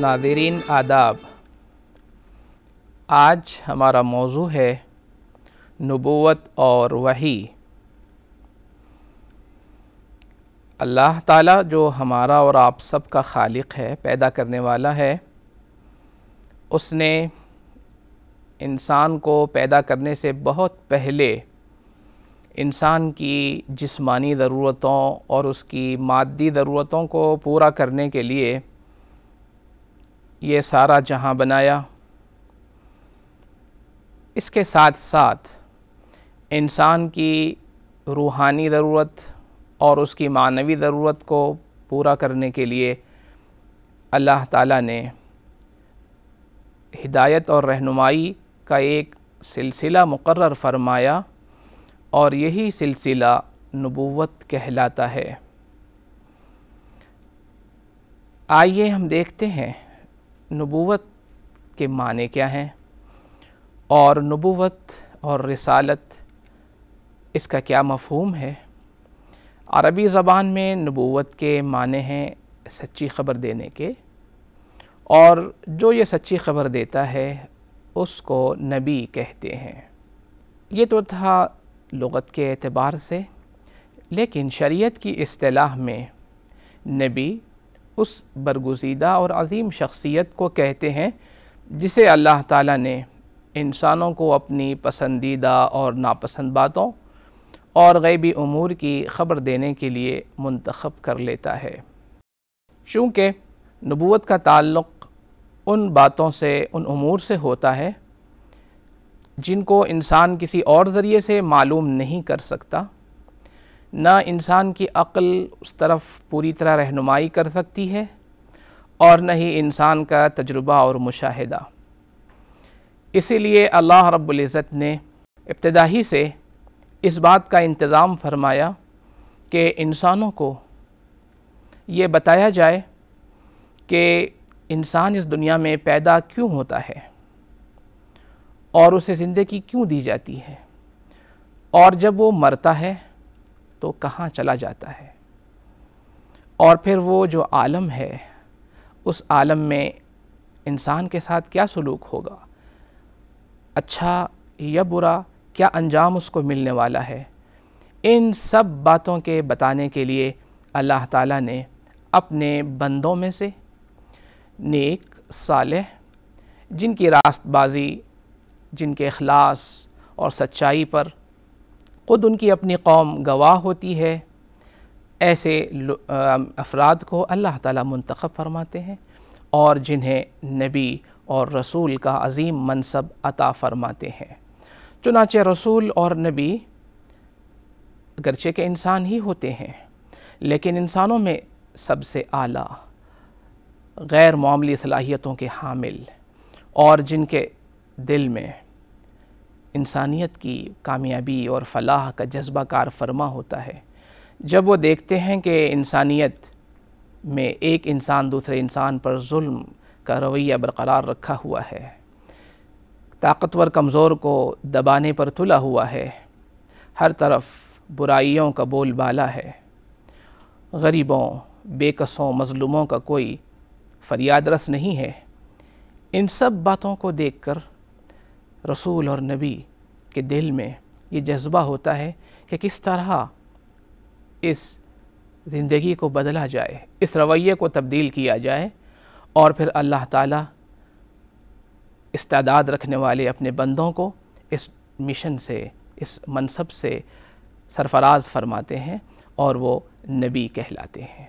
Nadreen आदाब आज हमारा मौजू है नबोत और वही अल्लाह ताला जो हमारा और आप सब का खालिक है पैदा करने वाला है उसने इंसान को पैदा करने से बहुत पहले इंसान की जिस्मानी ज़रूरतों और उसकी मादी ज़रूरतों को पूरा करने के लिए ये सारा जहां बनाया इसके साथ साथ इंसान की रूहानी ज़रूरत और उसकी मानवी ज़रूरत को पूरा करने के लिए अल्लाह ताला ने हिदायत और रहनुमाई का एक सिलसिला मुकर फरमाया और यही सिलसिला नबूवत कहलाता है आइए हम देखते हैं नबूवत के माने क्या हैं और नबूवत और रसालत इसका क्या मफहूम है अरबी ज़बान में नबूवत के माने हैं सच्ची ख़बर देने के और जो ये सच्ची ख़बर देता है उसको नबी कहते हैं ये तो था लगत के एतबार से लेकिन शरीयत की अतलाह में नबी उस बरगुजीदा और अजीम शख्सियत को कहते हैं जिसे अल्लाह ताला ने इंसानों को अपनी पसंदीदा और नापसंद बातों और गैबी अमूर की खबर देने के लिए मंतखब कर लेता है चूँकि नबूत का ताल्लुक़ उन बातों से उन अमूर से होता है जिनको इंसान किसी और ज़रिए से मालूम नहीं कर सकता ना इंसान की अक्ल उस तरफ पूरी तरह रहनुमाई कर सकती है और न ही इंसान का तजुर्बा और मुशाहिदा इसीलिए अल्लाह रब्ज़त ने इब्तदाही से इस बात का इंतज़ाम फरमाया कि इंसानों को ये बताया जाए कि इंसान इस दुनिया में पैदा क्यों होता है और उसे ज़िंदगी क्यों दी जाती है और जब वो मरता है तो कहाँ चला जाता है और फिर वो जो आलम है उस आलम में इंसान के साथ क्या सलूक होगा अच्छा या बुरा क्या अंजाम उसको मिलने वाला है इन सब बातों के बताने के लिए अल्लाह ताला ने अपने बंदों में से नेक साल जिनकी रास्तबाजी जिनके अखलास और सच्चाई पर ख़ुद उनकी अपनी कौम गवाह होती है ऐसे अफराद को अल्लाह ताला मुंतखब फरमाते हैं और जिन्हें नबी और रसूल का अजीम मनसब अता फरमाते हैं चुनाच रसूल और नबी अगरचे के इंसान ही होते हैं लेकिन इंसानों में सबसे आला गैर मामली सलाहियतों के हामिल और जिनके दिल में इंसानियत की कामयाबी और फलाह का जज्बा कार फरमा होता है जब वो देखते हैं कि इंसानियत में एक इंसान दूसरे इंसान पर जुल्म का रवैया बरकरार रखा हुआ है ताकतवर कमज़ोर को दबाने पर तुला हुआ है हर तरफ बुराइयों का बोलबाला है गरीबों बेकसों मज़लूमों का कोई फरियाद रस नहीं है इन सब बातों को देखकर रसूल और नबी के दिल में ये जज्बा होता है कि किस तरह इस ज़िंदगी को बदला जाए इस रवैये को तब्दील किया जाए और फिर अल्लाह ताला इस्तादाद रखने वाले अपने बंदों को इस मिशन से इस मनसब से सरफराज फरमाते हैं और वो नबी कहलाते हैं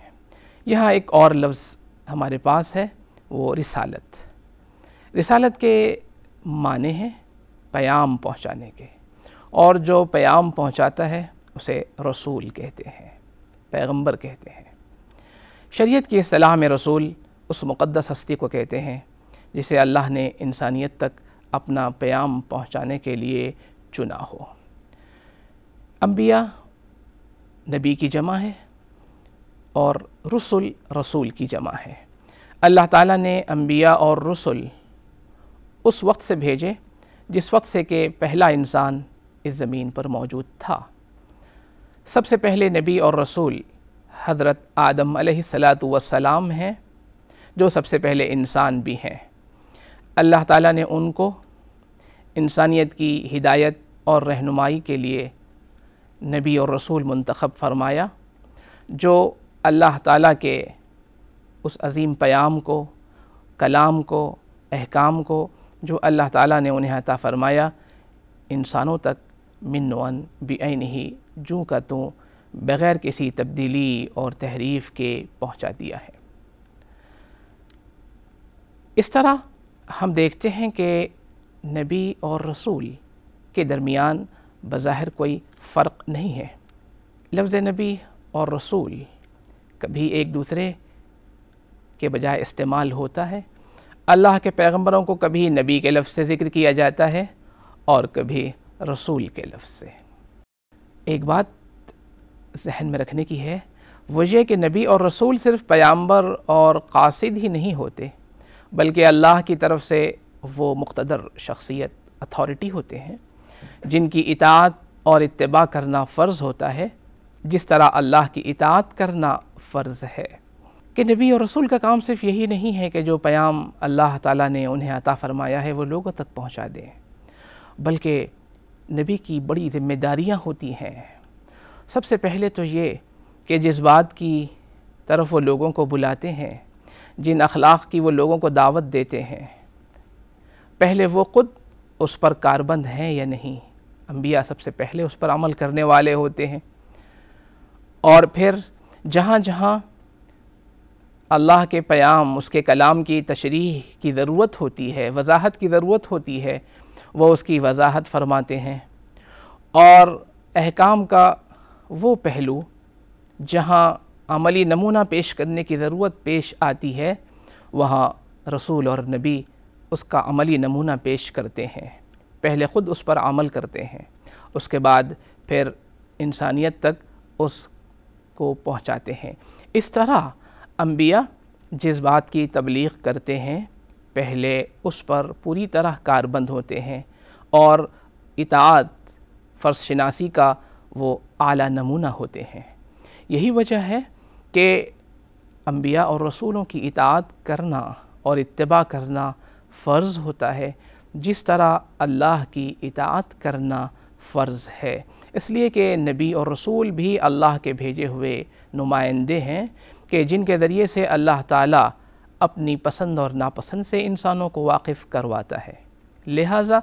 यहाँ एक और लफ्ज़ हमारे पास है वो रिसालत रिसालत के माने हैं प्याम पहुंचाने के और जो प्याम पहुंचाता है उसे रसूल कहते हैं पैगंबर कहते हैं शरीयत की सलाह में रसूल उस मुक़दस हस्ती को कहते हैं जिसे अल्लाह ने इंसानियत तक अपना प्याम पहुंचाने के लिए चुना हो अम्बिया नबी की जमा है और रसुल रसूल की जमा है अल्लाह ताला ने अम्बिया और रसुल उस वक्त से भेजे जिस वक्त से कि पहला इंसान इस ज़मीन पर मौजूद था सबसे पहले नबी और रसूल हज़रत आदम सलात वसलाम हैं जो सबसे पहले इंसान भी हैं अल्लाह ताला ने उनको इंसानियत की हिदायत और रहनुमाई के लिए नबी और रसूल मंतखब फरमाया जो अल्लाह ताला के उस अज़ीम प्याम को कलाम को अहकाम को जो अल्लाह ताला ने उन्हें अता फ़रमाया इंसानों तक मिनवन बी ही जूँ का तो बग़ैर किसी तब्दीली और तहरीफ़ के पहुँचा दिया है इस तरह हम देखते हैं कि नबी और रसूल के दरमियान बज़ाहिर कोई फ़र्क नहीं है लफ्ज़ नबी और रसूल कभी एक दूसरे के बजाय इस्तेमाल होता है अल्लाह के पैगंबरों को कभी नबी के लफ्ज़ से ज़िक्र किया जाता है और कभी रसूल के लफ्ज़ से एक बात जहन में रखने की है वो ये कि नबी और रसूल सिर्फ पैम्बर और कासिद ही नहीं होते बल्कि अल्लाह की तरफ से वो मुख्तर शख्सियत अथॉरिटी होते हैं जिनकी इतात और इतबा करना फ़र्ज़ होता है जिस तरह अल्लाह की इतात करना फ़र्ज़ है कि नबी और रसूल का काम सिर्फ यही नहीं है कि जो प्याम अल्लाह ताला ने उन्हें अता फ़रमाया है वो लोगों तक पहुंचा दें बल्कि नबी की बड़ी ज़िम्मेदारियां होती हैं सबसे पहले तो ये कि जिस बात की तरफ वो लोगों को बुलाते हैं जिन अखलाक की वो लोगों को दावत देते हैं पहले वो ख़ुद उस पर कारबंद हैं या नहीं अम्बिया सबसे पहले उस पर अमल करने वाले होते हैं और फिर जहाँ जहाँ अल्लाह के प्याम उसके कलाम की तशरी की ज़रूरत होती है वजाहत की ज़रूरत होती है वह उसकी वजाहत फरमाते हैं और अहकाम का वो पहलू जहाँ अमली नमूना पेश करने की ज़रूरत पेश आती है वहाँ रसूल और नबी उसका अमली नमूना पेश करते हैं पहले ख़ुद उस पर अमल करते हैं उसके बाद फिर इंसानियत तक उसको पहुँचाते हैं इस तरह अम्बिया जिस बात की तबलीग करते हैं पहले उस पर पूरी तरह कारबंद होते हैं और इतात फ़र्श शनासी का वो आला नमूना होते हैं यही वजह है कि अम्बिया और रसूलों की इतात करना और इतबा करना फ़र्ज़ होता है जिस तरह अल्लाह की इतात करना फ़र्ज़ है इसलिए कि नबी और रसूल भी अल्लाह के भेजे हुए नुमाइंदे हैं कि जिनके ज़रिए से अल्लाह ताला अपनी पसंद और नापसंद से इंसानों को वाकिफ़ करवाता है लिहाजा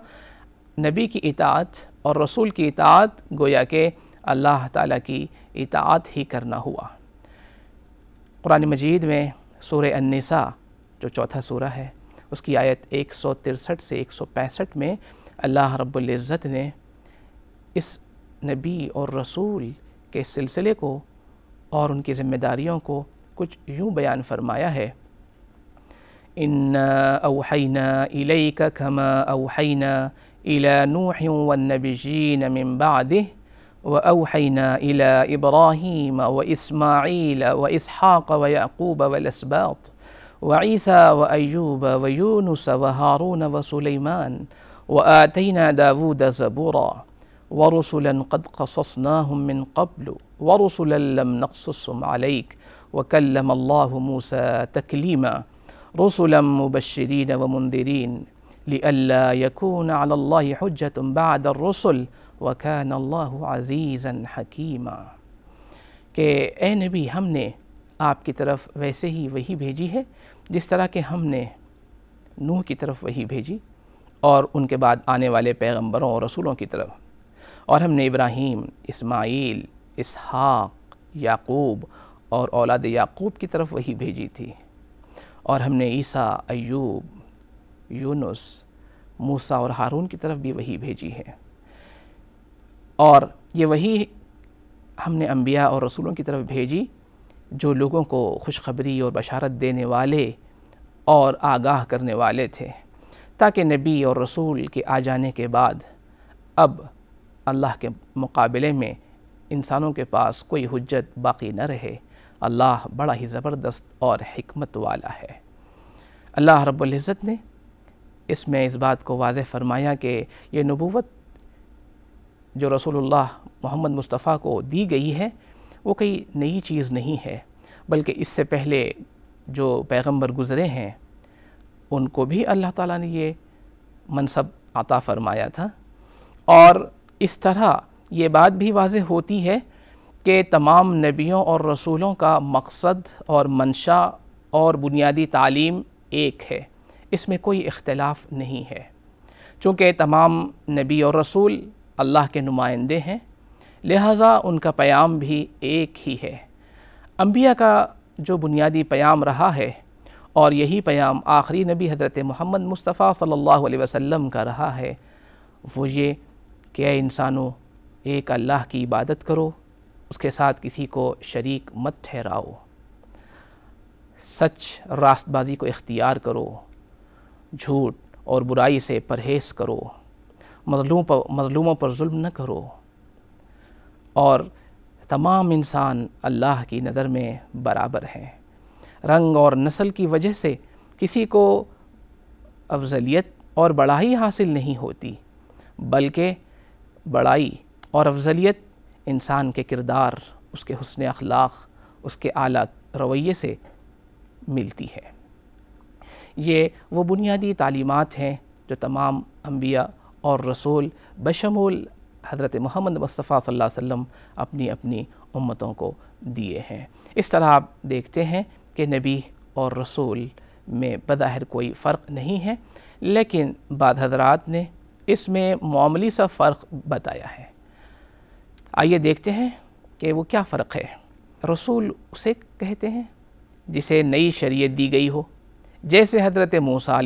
नबी की इतात और रसूल की इतात गोया के अल्लाह ताला की इतात ही करना हुआ कुरान मजीद में सूर अन्निसा जो चौथा सूरा है उसकी आयत एक सौ तिरसठ से एक सौ पैंसठ में अल्लाह रब्ज़त ने इस नबी और रसूल के सिलसिले को और उनकी ज़िम्मेदारियों को کچھ یوں بیان فرمایا ہے इन्ना अवहैना इलैक खमा अवहैना الى نوح वन्नबियीन من بعده وأوحينا إلى إبراهيم وإسماعيل وإسحاق ويعقوب والأسباط وعيسى وأيوب ويونس وهارون وسليمان وآتينا داود زبورا ورسلا قد قصصناهم من قبل ورسلا لم نقصصهم عليك وكلم الله موسى تكليما رسلا مبشرين ومنذرين لئلا يكون على الله حجة بعد الرسل وكان الله عزيزا حكيما کہ اے نبی ہم نے آپ کی طرف ویسے ہی وہی بھیجی ہے جس طرح کہ ہم نے نوح کی طرف وہی بھیجی اور ان کے بعد آنے والے پیغمبروں اور رسولوں کی طرف اور ہم نے ابراہیم اسماعیل اسحاق یعقوب और औलाद याकूब की तरफ वही भेजी थी और हमने ईसा अयूब यूनुस मूसा और हारून की तरफ भी वही भेजी है और ये वही हमने अम्बिया और रसूलों की तरफ भेजी जो लोगों को खुशखबरी और बशारत देने वाले और आगाह करने वाले थे ताकि नबी और रसूल के आ जाने के बाद अब अल्लाह के मुकाबले में इंसानों के पास कोई हजत बाकी न रहे अल्लाह बड़ा ही ज़बरदस्त और हमत वाला है अल्लाह रब्ज़त ने इसमें इस बात को वाज फरमाया कि ये नबूवत जो रसूलुल्लाह मोहम्मद मुस्तफ़ा को दी गई है वो कोई नई चीज़ नहीं है बल्कि इससे पहले जो पैगम्बर गुज़रे हैं उनको भी अल्लाह ताला ने ये मनसब अता फरमाया था और इस तरह ये बात भी वाज होती है कि तमाम नबियों और रसूलों का मकसद और मंशा और बुनियादी तालीम एक है इसमें कोई इख्तलाफ नहीं है चूँकि तमाम नबी और रसूल अल्लाह के नुमाइंदे हैं लिहाजा उनका प्याम भी एक ही है अम्बिया का जो बुनियादी प्याम रहा है और यही प्याम आखिरी नबी हज़रत मोहम्मद मुस्तफ़ा सल्ला वसम का रहा है वो ये क्या इंसानों एक अल्लाह की इबादत करो उसके साथ किसी को शरीक मत ठहराओ सच रास्तबाजी को इख्तियार करो झूठ और बुराई से परहेज़ करो मजलूम पर मजलूमों पर जुल्म न करो और तमाम इंसान अल्लाह की नज़र में बराबर हैं रंग और नस्ल की वजह से किसी को अफजलियत और बड़ाई हासिल नहीं होती बल्कि बड़ाई और अफजलियत इंसान के किरदार उसके हसन अखलाक उसके आला रवैये से मिलती है ये वो बुनियादी तालीमत हैं जो तमाम अम्बिया और रसूल बशमूल हज़रत महमद मुस्तफ़ा सल्लल्लाहु अपनी अपनी उम्मतों को दिए हैं इस तरह आप देखते हैं कि नबी और रसूल में बज़ाहिर कोई फ़र्क नहीं है लेकिन बाद हजरात ने इसमें मामूली सा फ़र्क बताया है आइए देखते हैं कि वो क्या फ़र्क है रसूल उसे कहते हैं जिसे नई शरीयत दी गई हो जैसे हज़रत मूसा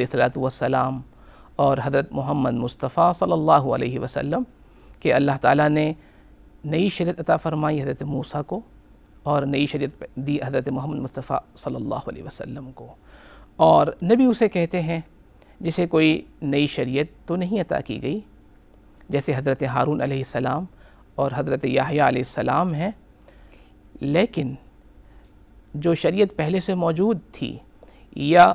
सलाम और हज़रत मोहम्मद मुस्तफ़ा सल्लल्लाहु अलैहि वसल्लम के अल्लाह ताला ने नई शरीयत अता फरमाई हज़रत मूसा को और नई शरीयत दी हज़रत मोहम्मद मुस्तफ़ा सल्लल्लाहु अलैहि वसल्लम को और नबी उसे कहते हैं जिसे कोई नई शरीयत तो नहीं अता की गई जैसे हज़रत हारून अलैहिस्सलाम और हज़रत याहियाम हैं लेकिन जो शरीयत पहले से मौजूद थी या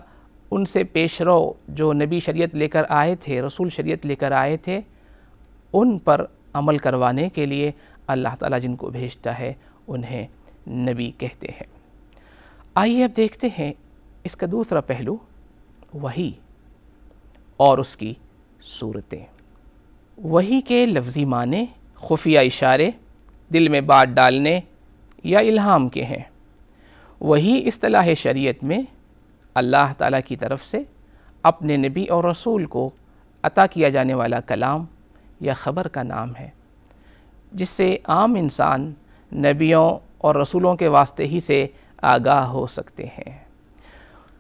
उनसे पेश रो जो नबी शरीयत लेकर आए थे रसूल शरीयत लेकर आए थे उन पर अमल करवाने के लिए अल्लाह ताला जिनको भेजता है उन्हें नबी कहते हैं आइए अब देखते हैं इसका दूसरा पहलू वही और उसकी सूरतें वही के लफ्ज़ी माने खुफिया इशारे दिल में बात डालने या इल्हाम के हैं वही असलाह शरीयत में अल्लाह ताला की तरफ से अपने नबी और रसूल को अता किया जाने वाला कलाम या ख़बर का नाम है जिससे आम इंसान नबियों और रसूलों के वास्ते ही से आगाह हो सकते हैं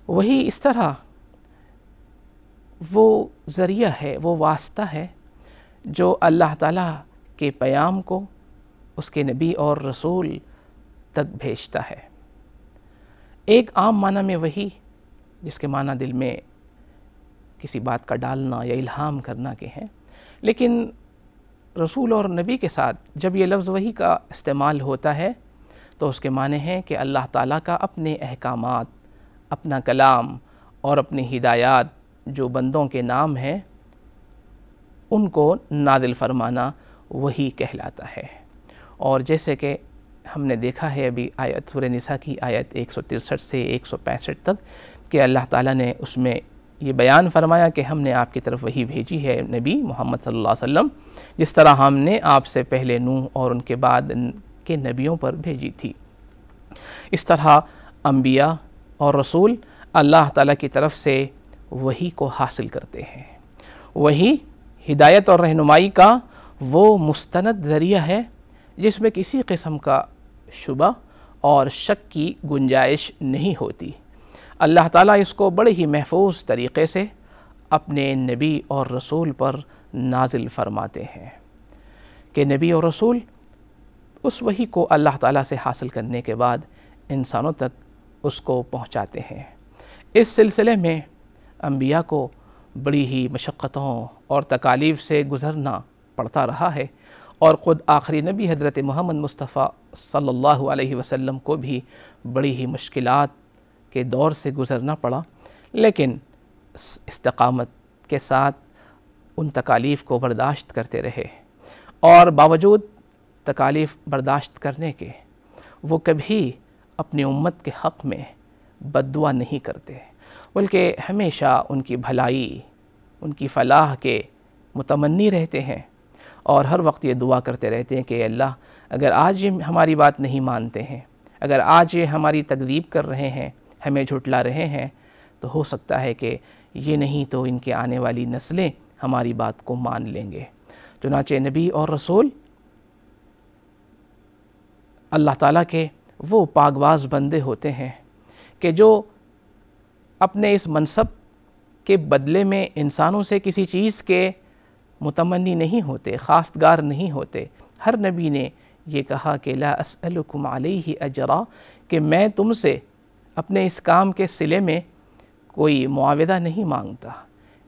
वही इस तरह वो ज़रिया है वो वास्ता है जो अल्लाह ताला के प्याम को उसके नबी और रसूल तक भेजता है एक आम माना में वही जिसके माना दिल में किसी बात का डालना या इल्हाम करना के हैं लेकिन रसूल और नबी के साथ जब ये लफ्ज़ वही का इस्तेमाल होता है तो उसके माने हैं कि अल्लाह ताला का अपने अहकाम अपना कलाम और अपनी हिदायत जो बंदों के नाम हैं उनको नादिल फरमाना वही कहलाता है और जैसे कि हमने देखा है अभी आयत सुर निसा की आयत एक से एक तक कि अल्लाह ताला ने उसमें ये बयान फरमाया कि हमने आपकी तरफ वही भेजी है नबी मोहम्मद सल्लल्लाहु अलैहि वसल्लम जिस तरह हमने आपसे पहले नूह और उनके बाद के नबियों पर भेजी थी इस तरह अम्बिया और रसूल अल्लाह ताला की तरफ से वही को हासिल करते हैं वही हिदायत और रहनुमाई का वो मुस्तंद ज़रिया है जिसमें किसी किस्म का शुबा और शक की गुंजाइश नहीं होती अल्लाह ताला इसको बड़े ही महफूज तरीक़े से अपने नबी और रसूल पर नाजिल फरमाते हैं कि नबी और रसूल उस वही को अल्लाह ताला से हासिल करने के बाद इंसानों तक उसको पहुंचाते हैं इस सिलसिले में अम्बिया को बड़ी ही मशक्क़तों और तकालीफ़ से गुज़रना पढ़ता रहा है और ख़ुद आखिरी नबी हज़रत मोहम्मद मुस्तफ़ा सल्लल्लाहु अलैहि वसल्लम को भी बड़ी ही मुश्किल के दौर से गुज़रना पड़ा लेकिन इस्तकामत के साथ उन तकालीफ़ को बर्दाश्त करते रहे और बावजूद तकालीफ़ बर्दाश्त करने के वो कभी अपनी उम्मत के हक़ में बदुआ नहीं करते बल्कि हमेशा उनकी भलाई उनकी फलाह के मुतमनी रहते हैं और हर वक्त ये दुआ करते रहते हैं कि अल्लाह अगर आज ये हमारी बात नहीं मानते हैं अगर आज ये हमारी तकदीब कर रहे हैं हमें झुटला रहे हैं तो हो सकता है कि ये नहीं तो इनके आने वाली नस्लें हमारी बात को मान लेंगे चुनाच नबी और रसूल अल्लाह ताला के वो पागबाज बंदे होते हैं कि जो अपने इस मनसब के बदले में इंसानों से किसी चीज़ के मुतमनी नहीं होते खासगार नहीं होते हर नबी ने यह कहा कि ला असलकुम ही अजरा कि मैं तुमसे अपने इस काम के सिले में कोई मुआवजा नहीं मांगता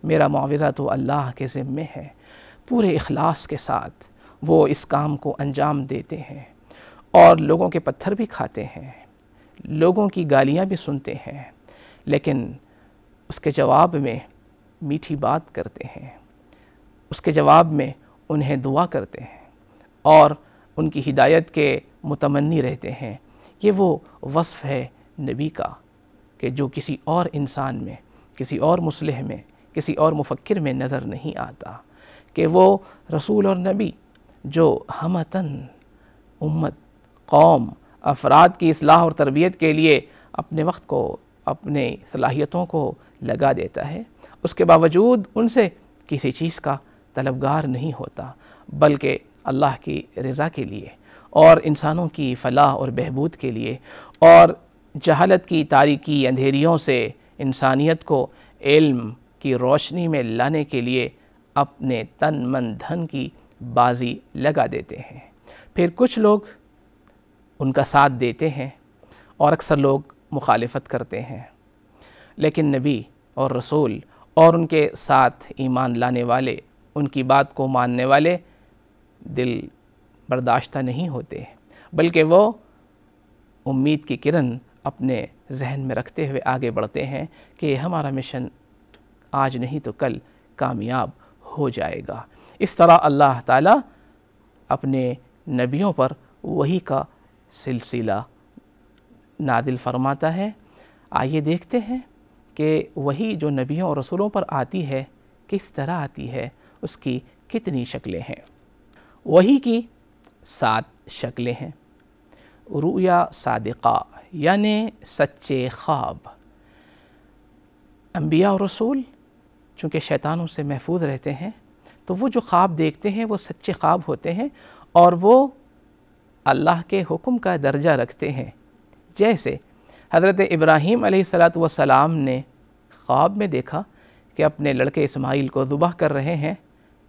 मेरा मुआवजा तो अल्लाह के ज़िम्मे है पूरे अखलास के साथ वो इस काम को अंजाम देते हैं और लोगों के पत्थर भी खाते हैं लोगों की गालियाँ भी सुनते हैं लेकिन उसके जवाब में मीठी बात करते हैं उसके जवाब में उन्हें दुआ करते हैं और उनकी हिदायत के मुतमनी रहते हैं ये वो वसफ़ है नबी का कि जो किसी और इंसान में किसी और मुसलह में किसी और मुफक्र में नज़र नहीं आता कि वो रसूल और नबी जो हमतन उम्मत कौम अफराद की असलाह और तरबियत के लिए अपने वक्त को अपने सलाहियतों को लगा देता है उसके बावजूद उनसे किसी चीज़ का तलबगार नहीं होता बल्कि अल्लाह की रज़ा के लिए और इंसानों की फ़लाह और बहबूद के लिए और जहालत की तारीकी अंधेरियों से इंसानियत को इल्म की रोशनी में लाने के लिए अपने तन मन धन की बाजी लगा देते हैं फिर कुछ लोग उनका साथ देते हैं और अक्सर लोग मुखालफत करते हैं लेकिन नबी और रसूल और उनके साथ ईमान लाने वाले उनकी बात को मानने वाले दिल बर्दाश्त नहीं होते बल्कि वो उम्मीद की किरण अपने जहन में रखते हुए आगे बढ़ते हैं कि हमारा मिशन आज नहीं तो कल कामयाब हो जाएगा इस तरह अल्लाह ताला अपने नबियों पर वही का सिलसिला नादिल फरमाता है आइए देखते हैं कि वही जो नबियों और रसूलों पर आती है किस तरह आती है उसकी कितनी शक्लें हैं वही की सात शक्लें हैं रुया सादिका यानि सच्चे ख्वाब अम्बिया और रसूल चूँकि शैतानों से महफूज रहते हैं तो वो जो ख्वाब देखते हैं वो सच्चे ख्वाब होते हैं और वो अल्लाह के हुक्म का दर्जा रखते हैं जैसे हज़रत इब्राहीम सलाम ने ख्वाब में देखा कि अपने लड़के इस्माइल को ज़ुबह कर रहे हैं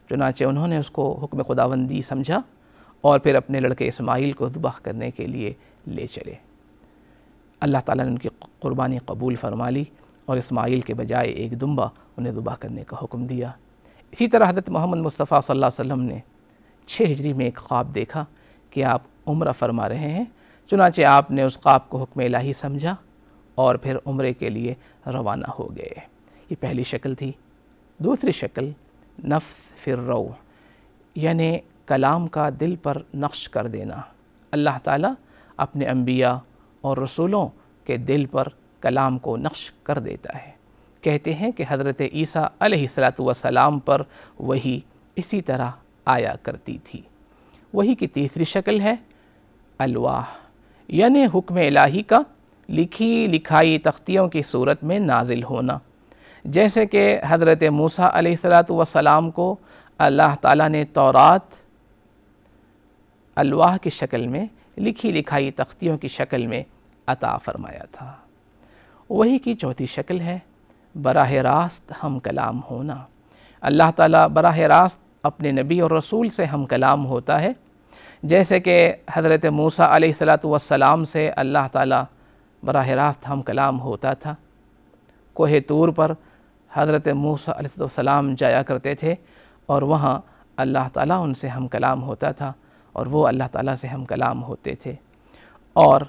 चुनाचे उन्होंने उसको हुक्म खुदावंदी समझा और फिर अपने लड़के इसमाइल को दुबाह करने के लिए ले चले अल्लाह ताला ने उनकी क़ुरबानी कबूल फरमा ली और इसमाइल के बजाय एक दुम्बा उन्हें दुबह करने का हुक्म दिया इसी तरह हजरत मोहम्मद मुस्तफ़ा सल्लल्लाहु अलैहि वसल्लम ने छः हिजरी में एक ख्वाब देखा कि आप उम्र फरमा रहे हैं चुनाचे आपने उस ख्वाब को हुक्म इलाही समझा और फिर उम्र के लिए रवाना हो गए ये पहली शक्ल थी दूसरी शक्ल नफ्स फिर रो यानि कलाम का दिल पर नक्श कर देना अल्लाह ताला अपने अम्बिया और रसूलों के दिल पर कलाम को नक्श कर देता है कहते हैं कि हज़रत ईसा सलाम पर वही इसी तरह आया करती थी वही की तीसरी शक्ल है अलवाह यानि हुक्म इलाही का लिखी लिखाई तख्तियों की सूरत में नाजिल होना जैसे कि हज़रत मूसा सलाम को अल्लाह ताला ने तौरात अलवाह की शक्ल में लिखी लिखाई तख्तियों की शक्ल में अता फ़रमाया था वही की चौथी शक्ल है बराह रास्त हम कलाम होना अल्लाह ताला बराह रास्त अपने नबी और रसूल से हम कलाम होता है जैसे कि हज़रत मूसा सलाम से अल्लाह ताला बराह रास्त हम कलाम होता था कोहे तूर पर हज़रत मूसम जाया करते थे और वहाँ अल्लाह ताला उनसे हम कलाम होता था और वो अल्लाह ताला से हम कलाम होते थे और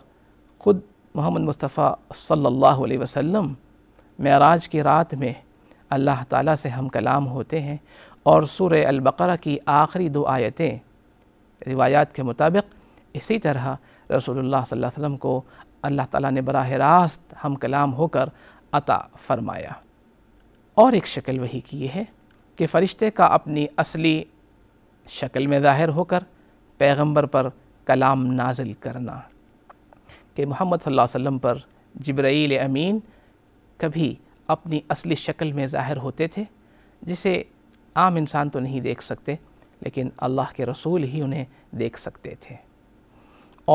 ख़ुद मोहम्मद मुस्तफ़ा सल्लल्लाहु अलैहि वसल्लम महराज की रात में अल्लाह ताला से हम कलाम होते हैं और सुर अलबकरा की आखिरी दो आयतें रिवायात के मुताबिक इसी तरह रसोल्ला वसम को अल्लाह ताला ने बरह रास्त हम कलाम होकर अता फ़रमाया और एक शक्ल वही की है कि फ़रिश्ते का अपनी असली शक्ल में ज़ाहिर होकर पैगंबर पर कलाम नाजिल करना कि मोहम्मद सल्लल्लाहु अलैहि वसल्लम पर जब्राईल अमीन कभी अपनी असली शक्ल में ज़ाहिर होते थे जिसे आम इंसान तो नहीं देख सकते लेकिन अल्लाह के रसूल ही उन्हें देख सकते थे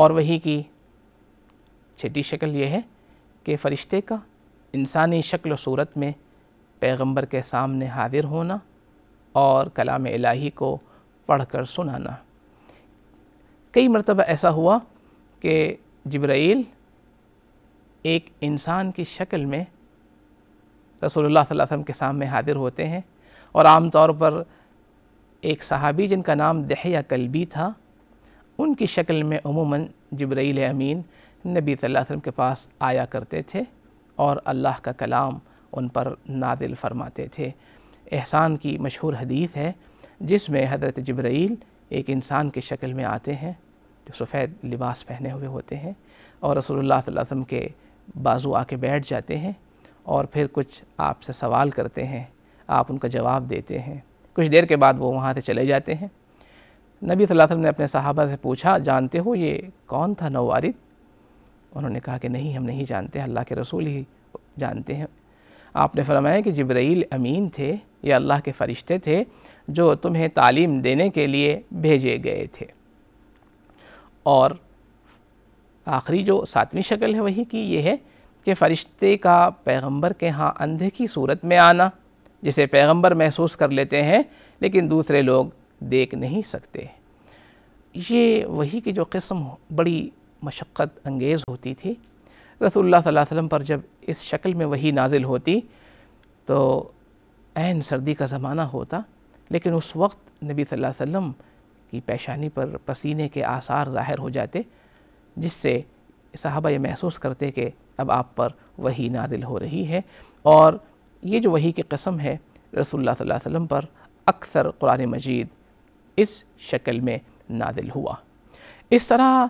और वही की छठी शक्ल यह है कि फ़रिश्ते का इंसानी शक्ल सूरत में पैगंबर के सामने हाजिर होना और कलाम इलाही को पढ़ कर सुनाना कई मरतबा ऐसा हुआ कि जिब्राइल एक इंसान की शक्ल में रसोल्ला वसम के सामने हाजिर होते हैं और आम तौर पर एक सहाबी जिनका नाम दहया कलबी था उनकी शक्ल में उमूमन जब्रैल अमीन नबी वसल्लम के पास आया करते थे और अल्लाह का कलाम उन पर नादिल फरमाते थे एहसान की मशहूर हदीस है जिसमें हज़रत जब्राइल एक इंसान की शक्ल में आते हैं जो सफ़ेद लिबास पहने हुए होते हैं और रसोल्ला वसम के बाजू आके बैठ जाते हैं और फिर कुछ आपसे सवाल करते हैं आप उनका जवाब देते हैं कुछ देर के बाद वो वहाँ से चले जाते हैं नबी सल्लल्लाहु अलैहि वसल्लम ने अपने साहबा से पूछा जानते हो ये कौन था नवारिद उन्होंने कहा कि नहीं हम नहीं जानते अल्लाह के रसूल ही जानते हैं आपने फरमाया कि जब्राइल अमीन थे या अल्लाह के फ़रिश्ते थे जो तुम्हें तालीम देने के लिए भेजे गए थे और आखिरी जो सातवीं शक्ल है वही की ये है कि फ़रिश्ते का पैगंबर के यहाँ अंधे की सूरत में आना जिसे पैगंबर महसूस कर लेते हैं लेकिन दूसरे लोग देख नहीं सकते ये वही की जो कस्म बड़ी मशक्क़त अंगेज़ होती थी रसूलुल्लाह सल्लल्लाहु अलैहि वसल्लम पर जब इस शक्ल में वही नाजिल होती तो एन सर्दी का ज़माना होता लेकिन उस वक्त नबी सल्लल्लाहु अलैहि वसल्लम की पेशानी पर पसीने के आसार ज़ाहिर हो जाते जिससे साहबा ये महसूस करते कि अब आप पर वही नाजिल हो रही है और ये जो वही की कसम है रसोल्ला वसम पर अक्सर कुरान मजीद इस शक्ल में नादिल हुआ इस तरह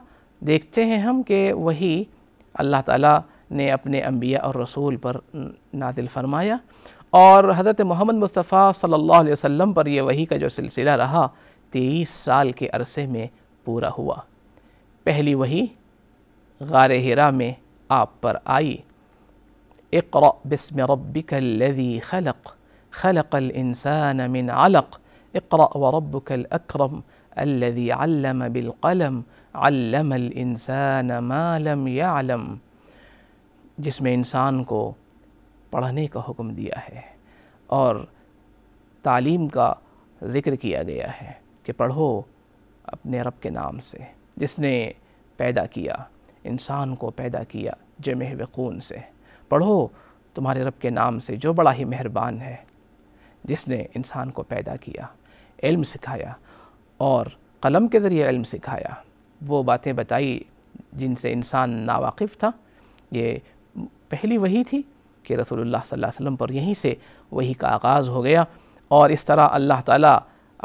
देखते हैं हम कि वही अल्लाह ताला ने अपने अम्बिया और रसूल पर नादिल फरमाया और हज़रत मोहम्मद मुस्तफ़ा सल्लल्लाहु अलैहि वसल्लम पर यह वही का जो सिलसिला रहा तेईस साल के अरसे में पूरा हुआ पहली वही गार हिरा में आप पर आई इकर बिस्म रबिकल्लि खलक खलक इंसान मिन अलक इकर व रबकल अक्रम अल्लि अल्लम बिलकलम अल्लम इंसान मालम यालम जिसमें इंसान को पढ़ने का हुक्म दिया है और तालीम का ज़िक्र किया गया है कि पढ़ो अपने रब के नाम से जिसने पैदा किया इंसान को पैदा किया जमे वकून से पढ़ो तुम्हारे रब के नाम से जो बड़ा ही मेहरबान है जिसने इंसान को पैदा किया इल्म सिखाया और कलम के ज़रिए इल्म सिखाया वो बातें बताई जिनसे इंसान नावाकिफ़ था ये पहली वही थी कि रसूलुल्लाह सल्लल्लाहु अलैहि वसल्लम पर यहीं से वही का आगाज़ हो गया और इस तरह अल्लाह ताला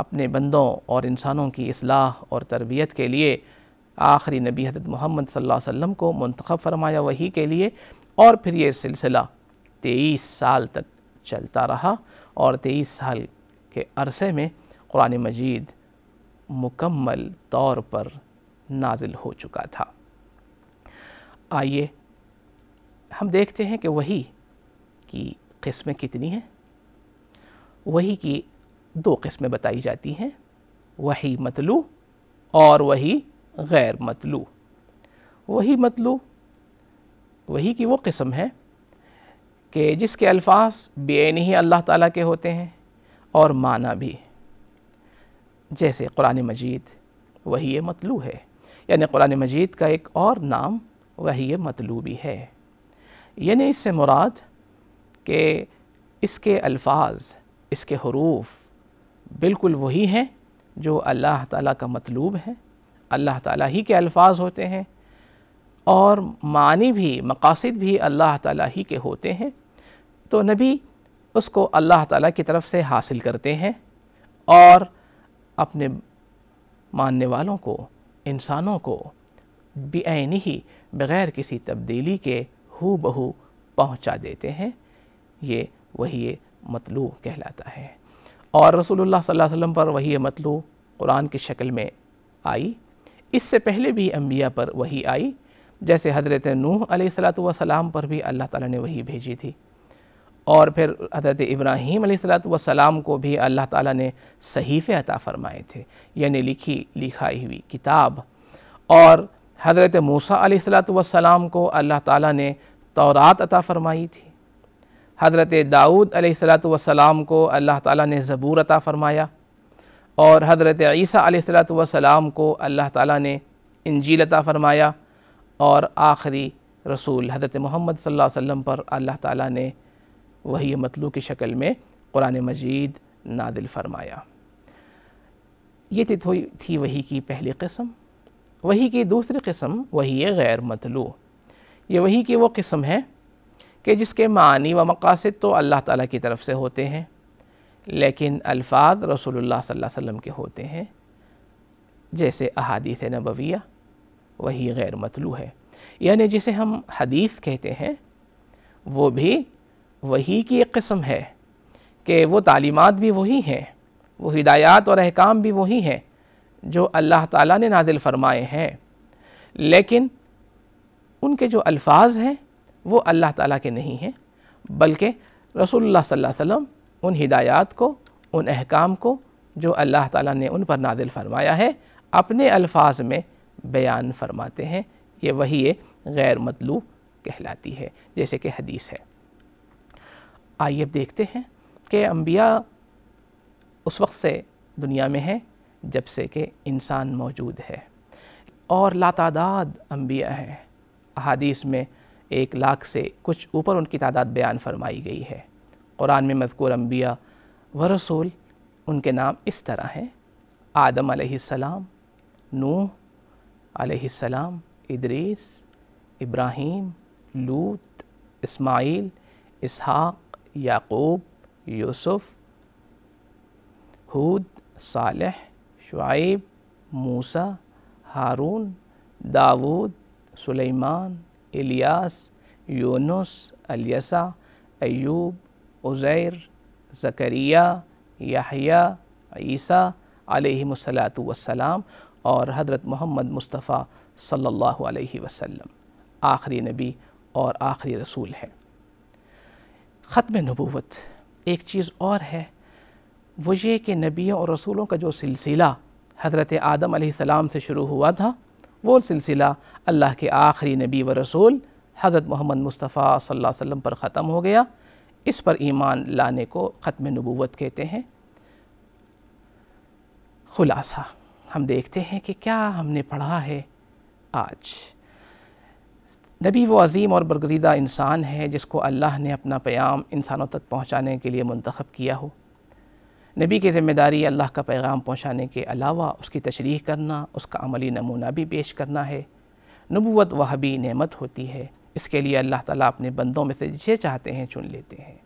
अपने बंदों और इंसानों की असलाह और तरबियत के लिए आखिरी नबी हजरत मोहम्मद सल्लल्लाहु अलैहि वसल्लम को मंतखब फरमाया वही के लिए और फिर ये सिलसिला तेईस साल तक चलता रहा और तेईस साल के अरसे में कुरान मजीद मुकम्मल तौर पर नाजिल हो चुका था आइए हम देखते हैं कि वही की किस्में कितनी हैं वही की दो किस्में बताई जाती हैं वही मतलू और वही गैर मतलू वही मतलू वही की वो किस्म है कि जिसके अल्फाज बेन ही अल्लाह ताला के होते हैं और माना भी जैसे कुरान मजीद वही मतलू है यानी कुरान मजीद का एक और नाम वही मतलूबी है यानी इससे मुराद के इसके अल्फाज इसके हरूफ बिल्कुल वही हैं जो अल्लाह ताला का मतलूब है अल्लाह ताला ही के अल्फाज होते हैं और मानी भी मकासद भी अल्लाह ताला ही के होते हैं तो नबी उसको अल्लाह ताला की तरफ से हासिल करते हैं और अपने मानने वालों को इंसानों को बेन ही बग़ैर किसी तब्दीली के हु बहू पहुँचा देते हैं ये वही मतलू कहलाता है और रसूलुल्लाह सल्लल्लाहु अलैहि वसल्लम पर वही मतलू कुरान की शक्ल में आई इससे पहले भी अम्बिया पर वही आई जैसे हजरत नूह सलाम पर भी अल्लाह ताला ने वही भेजी थी और फिर हज़रत इब्राहीम सलाम को भी अल्लाह ताला ने सहीफ़े अता फ़रमाए थे यानी लिखी लिखाई हुई किताब और हज़रत मूसा सलाम को अल्लाह ताला ने तौरात अता फ़रमाई थी हज़रत दाऊद सलाम को अल्लाह ताला ने ज़बूर अता फ़रमाया और हज़रत ईसा सलाम को अल्लाह ताला ने इंजील अता फ़रमाया और आखिरी रसूल हज़रत मोहम्मद वम पर अल्लाह ताली ने वही मतलू की शक्ल में कुरान मजीद नादिल फरमाया ये थी थोड़ी थी वही की पहली कस्म वही की दूसरी कस्म वही गैर मतलू ये वही की वो कस्म है कि जिसके मानी व मकासद तो अल्लाह ताला की तरफ से होते हैं लेकिन अल्फाज रसूलुल्लाह सल्लल्लाहु अलैहि वसल्लम के होते हैं जैसे अहादीथ नबविया वही गैर मतलू है यानी जिसे हम हदीस कहते हैं वो भी वही की एक कस्म है कि वो तालीमात भी वही हैं वो हिदायत और अहकाम भी वही हैं जो अल्लाह ताला ने नादिल फ़रमाए हैं लेकिन उनके जो अल्फाज हैं वो अल्लाह ताला के नहीं हैं बल्कि रसोल्ला वसम उन हिदायत को उन अहकाम को जो अल्लाह ताला ने उन पर नादिल फ़रमाया है अपने अल्फाज में बयान फरमाते हैं ये वही गैर मतलू कहलाती है जैसे कि हदीस है आइए अब देखते हैं कि अम्बिया उस वक्त से दुनिया में है जब से कि इंसान मौजूद है और लातादाद अम्बिया हैं अहादीस में एक लाख से कुछ ऊपर उनकी तादाद बयान फरमाई गई है क़ुरान में मजकूर अम्बिया व रसूल उनके नाम इस तरह हैं आदम सलाम नूह सलाम इदरीस इब्राहीम लूत इस्माइल इसहाक़ याकूब यूसुफ हूद सालह शुआब मूसा हारून दाऊद सुलेमान इलियास यूनुस अलियसा अयूब उज़ैर ज़करिया याहिया ईसा अलैहिस्सलातु वसलाम और हज़रत मोहम्मद मुस्तफ़ा सल्लल्लाहु अलैहि वसल्लम आखिरी नबी और आखिरी रसूल हैं ख़त्म नबूवत एक चीज़ और है वो ये कि नबियों और रसूलों का जो सिलसिला हज़रत आदम सलाम से शुरू हुआ था वो सिलसिला अल्लाह के आखिरी नबी व रसूल हज़रत मोहम्मद मुस्तफ़ा सल्लल्लाहु अलैहि वसल्लम पर ख़त्म हो गया इस पर ईमान लाने को ख़त्म नबूवत कहते हैं ख़ुलासा हम देखते हैं कि क्या हमने पढ़ा है आज नबी वो अजीम और बरगजीदा इंसान है जिसको अल्लाह ने अपना पैगाम इंसानों तक पहुँचाने के लिए मंतखब किया हो नबी की ज़िम्मेदारी अल्लाह का पैगाम पहुँचाने के अलावा उसकी तशरीह करना उसका अमली नमूना भी पेश करना है नबूत वहबी नेमत होती है इसके लिए अल्लाह ताला अपने बंदों में से जिसे चाहते हैं चुन लेते हैं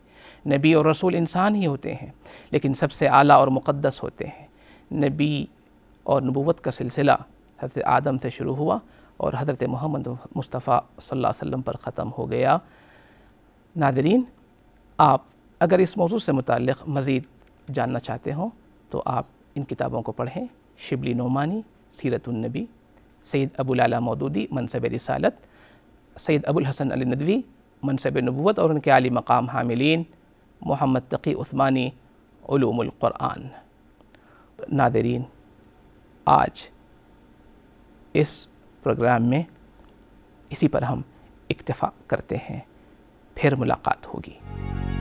नबी और रसूल इंसान ही होते हैं लेकिन सबसे आला और मुक़दस होते हैं नबी और नबूत का सिलसिला हज़रत आदम से शुरू हुआ और हज़रत मोहम्मद मुस्तफ़ा सल्लल्लाहु अलैहि वसल्लम पर ख़त्म हो गया नादरीन आप अगर इस मौजू से मुतक़ मज़ीद जानना चाहते हों तो आप इन किताबों को पढ़ें शिबली नुमानी सीरतुलनबी सैद अबुलाला मौदूदी मनसब रसालत सैद अबुल हसन अली नदवी मनसब नबूत और उनके आली मकाम हामिलीन मोहम्मद तकी उस्मानी क़ुरान नादरीन आज इस प्रोग्राम में इसी पर हम इक्तफ़ा करते हैं फिर मुलाकात होगी